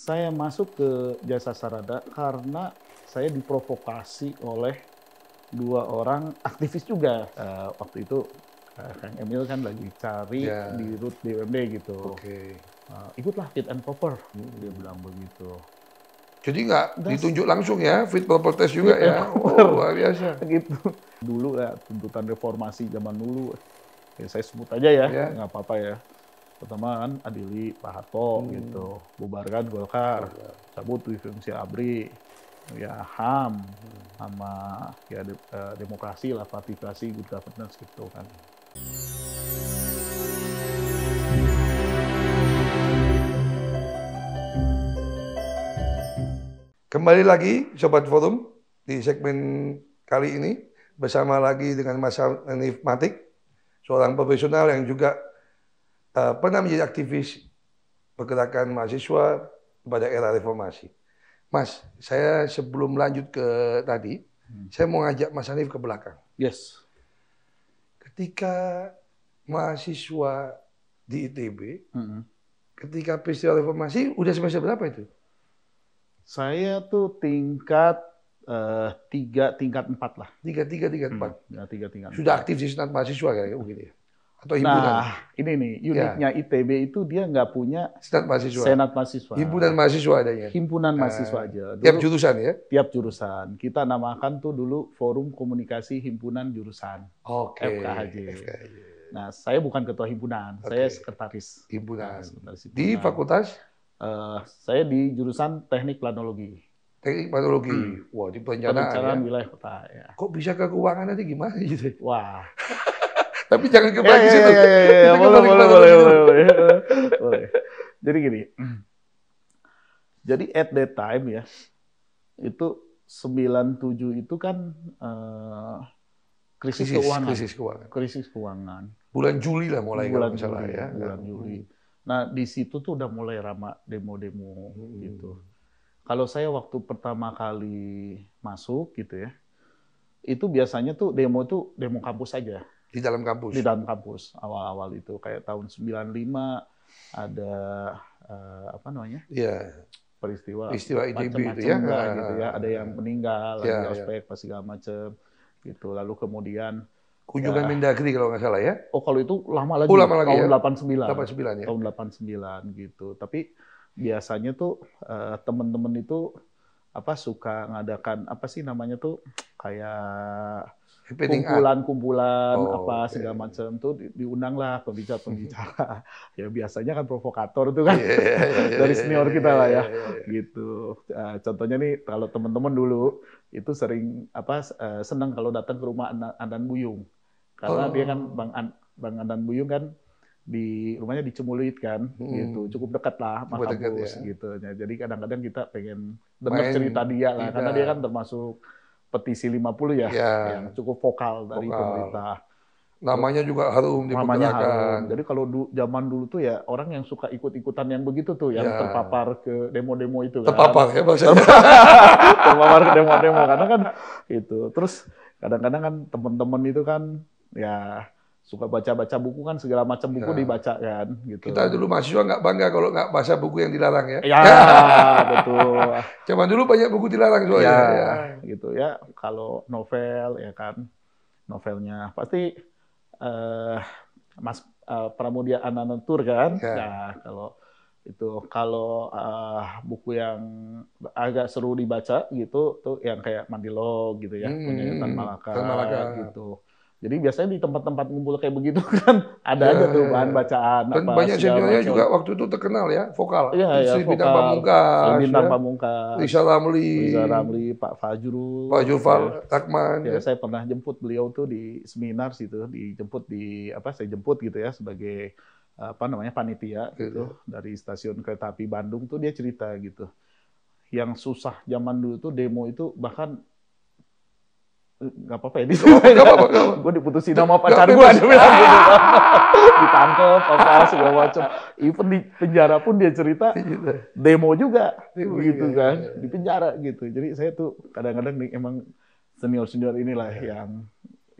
saya masuk ke jasa sarada karena saya diprovokasi oleh dua orang aktivis juga uh, waktu itu uh, Kang Emil kan lagi cari yeah. di root DWB gitu. Okay. Uh, eh, ikutlah fit and proper hmm. dia bilang begitu. Jadi nggak ditunjuk langsung ya fit proper test juga ya ya. Oh, biasa. gitu. Dulu ya tuntutan reformasi zaman dulu. Ya, saya sebut aja ya, ya. nggak yeah. apa-apa ya pertama kan adili Pak Harto hmm. gitu bubarkan Golkar ya. cabut fungsi ABRI ya HAM hmm. sama ya de eh, demokrasi lah partisipasi good governance gitu kan Kembali lagi Sobat Forum di segmen kali ini bersama lagi dengan Mas Anif Matik, seorang profesional yang juga uh, pernah menjadi aktivis pergerakan mahasiswa pada era reformasi. Mas, saya sebelum lanjut ke tadi, hmm. saya mau ngajak Mas Hanif ke belakang. Yes. Ketika mahasiswa di ITB, hmm. ketika peristiwa reformasi, udah semester berapa itu? Saya tuh tingkat uh, tiga tingkat empat lah. Tiga tiga tiga hmm, empat. Hmm, tiga tingkat. Sudah aktif di senat mahasiswa kayaknya mungkin ya atau nah, himpunan. Nah, ini nih ya. uniknya ya. ITB itu dia nggak punya senat mahasiswa. Senat mahasiswa. Himpunan mahasiswa adanya. Himpunan nah, mahasiswa aja. Dulu, tiap jurusan ya? Tiap jurusan. Kita namakan tuh dulu Forum Komunikasi Himpunan Jurusan. Oke. Okay. FKHJ. FKHJ. Nah, saya bukan ketua himpunan, okay. saya sekretaris. Himpunan. Nah, sekretaris himpunan. Di fakultas? Uh, saya di jurusan Teknik Planologi. Teknik Planologi. Hmm. Wah, di perencanaan. Perencanaan ya. wilayah kota ya. Kok bisa ke keuangan nanti gimana gitu? Wah. Tapi jangan kembali ya, ya situ. Ya, ya, ya boleh, boleh, boleh, boleh, boleh. Jadi gini. Jadi at that time ya, itu 97 itu kan uh, krisis, krisis keuangan. Krisis keuangan. Krisis keuangan. Bulan Juli lah mulai bulan kalau salah ya. Bulan hmm. Juli. Nah, di situ tuh udah mulai ramah demo-demo hmm. gitu. Kalau saya waktu pertama kali masuk gitu ya, itu biasanya tuh demo tuh demo kampus aja. Di dalam kampus. Di dalam kampus awal-awal itu kayak tahun 95 ada uh, apa namanya? ya Peristiwa peristiwa IDB itu ya. Lah, gitu ya. Ada yang meninggal, ya, ada iya, iya. ospek ya. pasti segala macam gitu. Lalu kemudian kunjungan ya. Mendagri kalau nggak salah ya. Oh, kalau itu lama lagi. Oh, lama lagi tahun ya? 89. 89 ya. Tahun gitu. Tapi biasanya tuh uh, eh, teman-teman itu apa suka ngadakan apa sih namanya tuh kayak kumpulan-kumpulan oh, apa okay. segala macam tuh diundanglah pembicara-pembicara. ya biasanya kan provokator tuh kan yeah, yeah, yeah, dari iya, senior yeah, kita lah iya, ya, yeah, yeah. gitu. Uh, contohnya nih kalau teman-teman dulu itu sering apa eh, senang kalau datang ke rumah Andan Buyung karena oh. dia kan oh. bang An bang Andan Buyung kan di rumahnya di Cemuluit kan hmm. gitu cukup dekat lah sama bus ya. gitu nah, jadi kadang-kadang kita pengen dengar cerita dia lah Ida. karena dia kan termasuk petisi 50 ya, ya. yang cukup vokal dari vokal. pemerintah. Namanya juga harum di Namanya harum. Jadi kalau du zaman dulu tuh ya orang yang suka ikut-ikutan yang begitu tuh, yang ya. terpapar ke demo-demo itu kan. Terpapar ya maksudnya. terpapar ke demo-demo karena kan itu. Terus kadang-kadang kan teman-teman itu kan ya suka baca-baca buku kan segala macam buku ya. dibaca kan gitu. Kita dulu mahasiswa nggak bangga kalau nggak baca buku yang dilarang ya. Ya betul. Zaman dulu banyak buku dilarang soalnya. Ya, ya. gitu ya. Kalau novel ya kan novelnya pasti uh, Mas uh, Pramudia Anantur kan. Ya. Nah, kalau itu kalau uh, buku yang agak seru dibaca gitu tuh yang kayak Mandilog gitu ya hmm, punya Tan Malaka, Tan Malaka gitu jadi biasanya di tempat-tempat ngumpul kayak begitu kan ada ya, aja tuh iya, bahan iya. bacaan. Dan apa, banyak seniornya juga waktu itu terkenal ya, vokal. Iya, ya, vokal. Bintang Pamungkas. Sri Bintang ya. Pamungkas. Risa Ramli. Risa Ramli, Pak Fajrul. Pak Julfal ya. Takman. Ya, ya. Saya pernah jemput beliau tuh di seminar situ, dijemput di, apa, saya jemput gitu ya sebagai apa namanya panitia iya, gitu, gitu. dari stasiun kereta api Bandung tuh dia cerita gitu yang susah zaman dulu tuh demo itu bahkan nggak apa-apa ya nggak gue diputusin sama pacar gue ada bilang gitu ditangkep apa segala macam even di penjara pun dia cerita iya. demo juga iya, iya, gitu kan di penjara gitu jadi saya tuh kadang-kadang emang senior senior inilah yang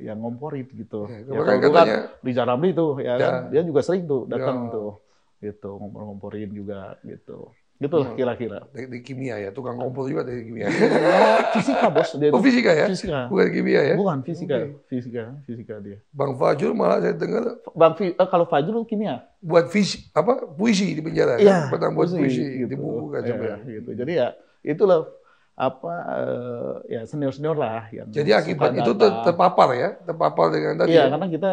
yang ngomporin gitu ya, ya kalau bukan di Jaramli tuh ya, kan. ya kan? dia juga sering tuh ya. datang ya. tuh gitu ngompor-ngomporin juga gitu Gitu lah hmm. kira-kira. Dari, di kimia ya, tukang kompos juga dari kimia. Iya, fisika bos. Dia oh fisika ya? Fisika. Bukan kimia ya? Bukan fisika, okay. fisika, fisika dia. Bang Fajrul malah saya dengar. Bang Fi, eh, kalau Fajrul kimia. Buat fisi, apa puisi di penjara. Iya. Kan? Pernah buat puisi, gitu. di buku kan coba. Iya, ya, gitu. Jadi ya itulah apa uh, ya senior senior lah. Yang Jadi akibat itu ter terpapar ya, terpapar dengan tadi. Iya, ya? karena kita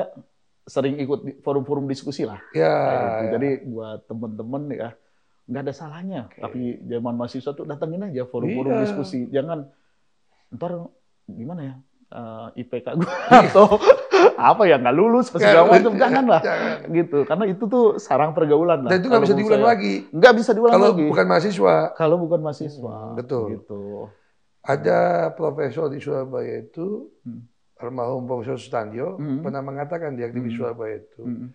sering ikut forum-forum diskusi lah. Ya, nah, ya. Jadi buat teman-teman ya nggak ada salahnya. Okay. Tapi zaman mahasiswa tuh datangin aja forum-forum yeah. diskusi. Jangan ntar gimana ya uh, eh, IPK gue atau apa ya nggak lulus apa segala macam janganlah jangan. gitu karena itu tuh sarang pergaulan lah. Dan itu nggak bisa diulang saya. lagi. Nggak bisa diulang kalau lagi. Kalau bukan mahasiswa. Kalau bukan mahasiswa. Hmm, betul. Gitu. Ada profesor di Surabaya itu hmm. almarhum Profesor Sutandio hmm. pernah mengatakan di hmm. Surabaya itu hmm.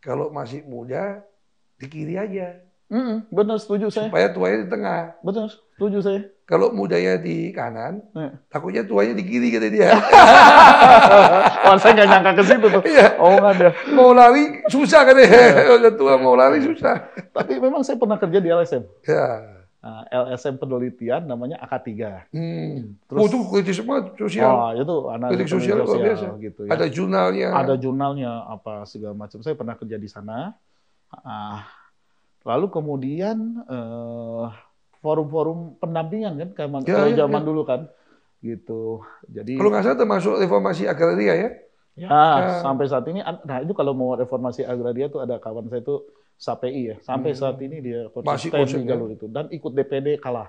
kalau masih muda di kiri aja Mm, benar setuju saya. Supaya tuanya di tengah. Benar setuju saya. Kalau mudanya di kanan, yeah. takutnya tuanya di kiri kata dia. Wah, saya nggak nyangka ke situ tuh. Yeah. Oh nggak ada. Mau lari susah kan ya. Udah tua mau lari susah. Tapi memang saya pernah kerja di LSM. Ya. Nah, LSM penelitian namanya AK3. Hmm. Terus, oh, itu kritik semua sosial. Oh, itu analisis sosial, sosial biasa. Gitu, ya. Ada jurnalnya. Ada jurnalnya apa segala macam. Saya pernah kerja di sana. Ah, Lalu kemudian forum eh, forum-forum pendampingan kan kayak ya, ya, zaman ya. dulu kan gitu. Jadi kalau nggak salah termasuk reformasi agraria ya? Ya, nah, sampai saat ini. Nah itu kalau mau reformasi agraria tuh ada kawan saya tuh SAPI ya. Sampai hmm. saat ini dia konsisten, Masih di ya? jalur itu dan ikut DPD kalah.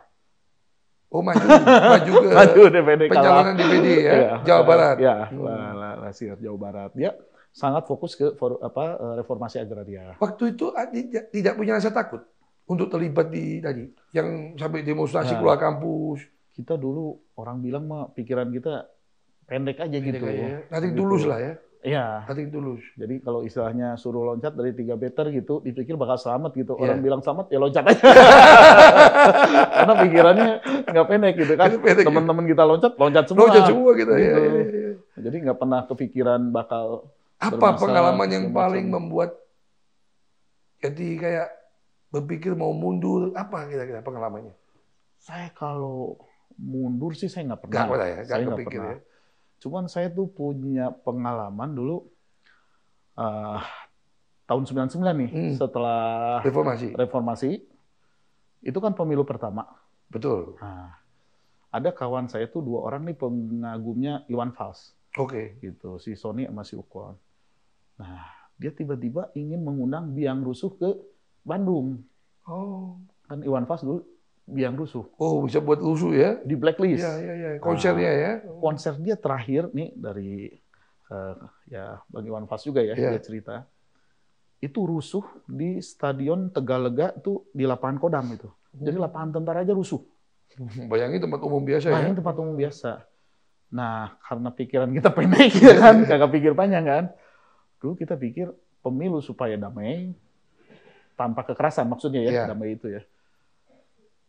Oh maju, maju ke maju DPD pencalonan kalah. DPD ya, ya Jawa Barat. Ya, hmm. lah, lah, lah, Jawa Barat. Ya, sangat fokus ke for, apa, e, reformasi agraria. Waktu itu ah, tidak punya rasa takut untuk terlibat di tadi yang sampai demonstrasi nah, keluar kampus. Kita dulu orang bilang mah pikiran kita pendek aja pendek gitu. Aja. Nanti ya. gitu. tulus lah ya. Iya. nanti tulus. Jadi kalau istilahnya suruh loncat dari 3 meter gitu, dipikir bakal selamat gitu. Yeah. Orang bilang selamat, ya loncat aja. Karena pikirannya nggak pendek gitu kan. Iya. Teman-teman kita loncat, loncat semua. Loncat semua gitu, gitu. Ya, ya, ya. Jadi nggak pernah kepikiran bakal apa pengalaman yang paling membuat jadi kayak berpikir mau mundur? Apa kira-kira pengalamannya? Saya kalau mundur sih saya nggak pernah. Gak pernah ya? Gak saya nggak pernah. Ya? Cuman saya tuh punya pengalaman dulu uh, tahun 99 nih hmm. setelah reformasi. reformasi. Itu kan pemilu pertama. Betul. Nah, ada kawan saya tuh dua orang nih pengagumnya Iwan Fals. Oke. Okay. Gitu, si Sony sama si Nah, dia tiba-tiba ingin mengundang biang rusuh ke Bandung. Oh. Kan Iwan Fals dulu biang rusuh. Oh, bisa buat rusuh ya? Di blacklist. Iya, iya, iya. Nah, Konsernya ya. Konser dia terakhir nih dari uh, ya Bang Iwan Fals juga ya, yeah. dia cerita. Itu rusuh di Stadion Tegalega itu di lapangan Kodam itu. Jadi hmm. lapangan tentara aja rusuh. Bayangin tempat umum biasa Bayangin ya. Bayangin tempat umum biasa. Nah, karena pikiran kita pendek ya kan, kagak pikir panjang kan. Dulu kita pikir pemilu supaya damai, tanpa kekerasan maksudnya ya, yeah. damai itu ya.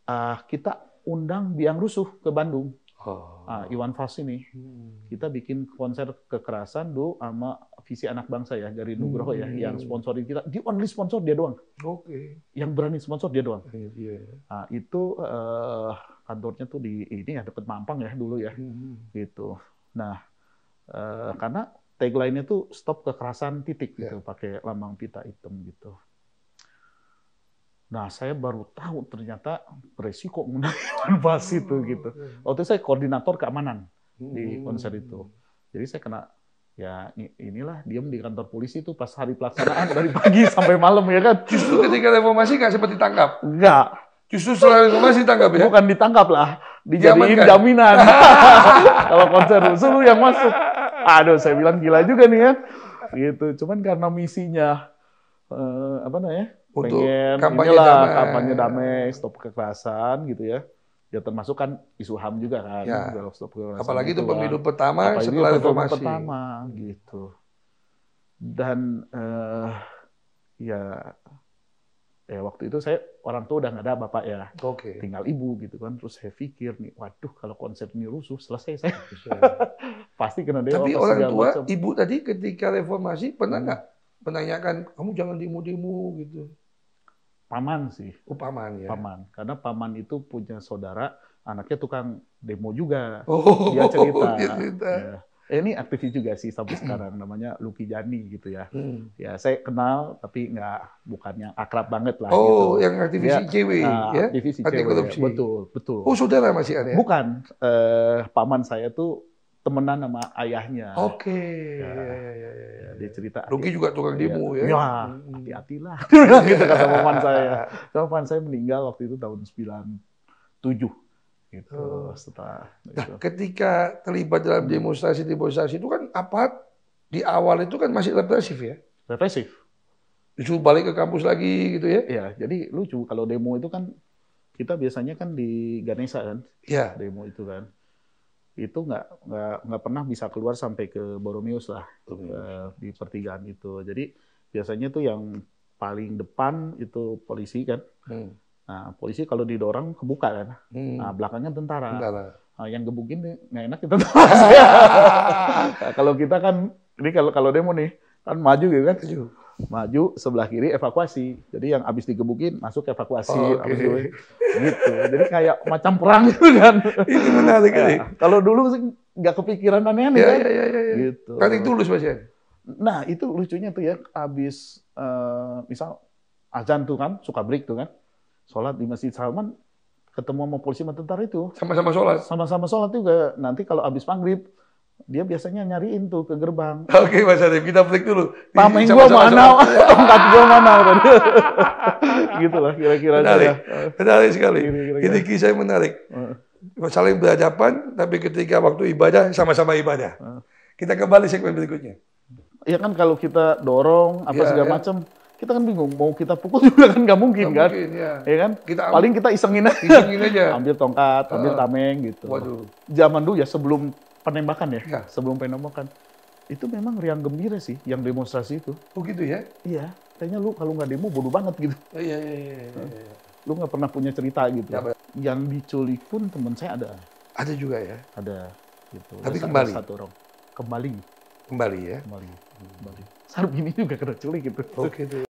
Uh, kita undang biang rusuh ke Bandung. Oh. Uh, Iwan Fals ini. Hmm. Kita bikin konser kekerasan dulu sama visi anak bangsa ya, dari Nugroho hmm. ya, yang hmm. sponsorin kita. Di only sponsor dia doang. Oke. Okay. Yang berani sponsor dia doang. Eh, yeah, iya. uh, itu uh, kantornya tuh di ini ya deket Mampang ya dulu ya, hmm. gitu. Nah, uh, karena tagline-nya tuh stop kekerasan titik gitu yeah. pakai lambang pita hitam gitu. Nah, saya baru tahu ternyata beresiko menggunakan bas itu oh, gitu. Iya. Waktu itu saya koordinator keamanan di hmm. konser itu. Jadi saya kena ya inilah diam di kantor polisi itu pas hari pelaksanaan dari pagi sampai malam ya kan. Justru ketika reformasi nggak sempat ditangkap. Enggak. Justru setelah reformasi ditangkap ya. Bukan ditangkap lah, dijamin jaminan. Kalau konser rusuh yang masuk Aduh, saya bilang gila juga nih ya. Gitu. Cuman karena misinya uh, apa namanya? pengen kampanye inilah, damai. kampanye damai, stop kekerasan gitu ya. Ya termasuk kan isu HAM juga kan. Ya. Stop kekerasan Apalagi gitu itu pemilu kan. pertama Apalagi setelah reformasi. pertama gitu. Dan uh, ya ya waktu itu saya orang tua udah nggak ada bapak ya, okay. tinggal ibu gitu kan. Terus saya pikir nih, waduh kalau konsep ini rusuh selesai saya. Iya. pasti kena dewa. Tapi orang tua, macam. ibu tadi ketika reformasi pernah hmm. nggak hmm. menanyakan kamu jangan dimu-dimu gitu? Paman sih. Oh, paman ya. Paman, karena paman itu punya saudara, anaknya tukang demo juga. Oh, dia cerita. Dia cerita. Ya Eh, ini aktivis juga sih sampai sekarang namanya Lucky Jani gitu ya. Hmm. Ya saya kenal tapi nggak bukannya akrab banget lah. Oh gitu. yang aktivis ya, ICW nah, ya? Aktivis ICW, ya. betul betul. Oh saudara masih ada? Ya? Bukan eh, paman saya tuh temenan sama ayahnya. Oke. Okay. Ya. ya, ya, ya, ya, ya. Dia ya. cerita. Lucky juga tukang demo ya. Ya, hati-hati lah. gitu kata paman saya. Paman saya meninggal waktu itu tahun 97. Gitu, oh. setelah nah, Nah, ketika terlibat dalam hmm. demonstrasi demonstrasi itu kan apa di awal itu kan masih represif ya? Represif. justru balik ke kampus lagi gitu ya? ya jadi lucu kalau demo itu kan kita biasanya kan di Ganesa kan? ya Demo itu kan itu nggak nggak nggak pernah bisa keluar sampai ke Boromius lah eh, di pertigaan itu. Jadi biasanya tuh yang paling depan itu polisi kan, hmm. Nah, polisi kalau didorong kebuka kan. Hmm. Nah, belakangnya tentara. tentara. Nah, yang gebukin nggak enak kita. nah, kalau kita kan ini kalau kalau demo nih kan maju gitu kan. Maju. Maju sebelah kiri evakuasi. Jadi yang habis digebukin masuk evakuasi. Oh, okay. Abis gitu. Jadi kayak macam perang gitu kan. Ini menarik. Nah, kalau dulu nggak kepikiran aneh-aneh ya, kan. Ya, ya, ya, ya. Gitu. Kan itu lulus Mas ya. Nah, itu lucunya tuh ya habis uh, eh, misal azan tuh kan suka break tuh kan sholat di Masjid Salman ketemu sama polisi sama tentara itu. Sama-sama sholat. Sama-sama sholat juga. Nanti kalau habis maghrib, dia biasanya nyariin tuh ke gerbang. Oke okay, Mas Adib, kita break dulu. Pameng gua mana, tongkat gua mana. gitu lah kira-kira. Menarik, menarik sekali. Ini kisah yang menarik. Uh. Saling berhadapan, tapi ketika waktu ibadah, sama-sama ibadah. Uh. Kita kembali segmen berikutnya. Ya kan kalau kita dorong, apa ya, segala ya. macam, kita kan bingung mau kita pukul juga kan nggak mungkin gak kan mungkin, ya. ya kan kita paling kita isengin aja, isengin aja. ambil tongkat uh, ambil tameng gitu waduh. zaman dulu ya sebelum penembakan ya, ya. sebelum penembakan itu memang riang gembira sih yang demonstrasi itu oh gitu ya iya kayaknya lu kalau nggak demo bodoh banget gitu oh, iya iya iya, iya, iya. lu nggak pernah punya cerita gitu ya, yang diculik pun teman saya ada ada juga ya ada gitu tapi ada kembali satu orang kembali kembali ya kembali kembali Sarbini juga kena culik gitu oke oh, okay, gitu ya.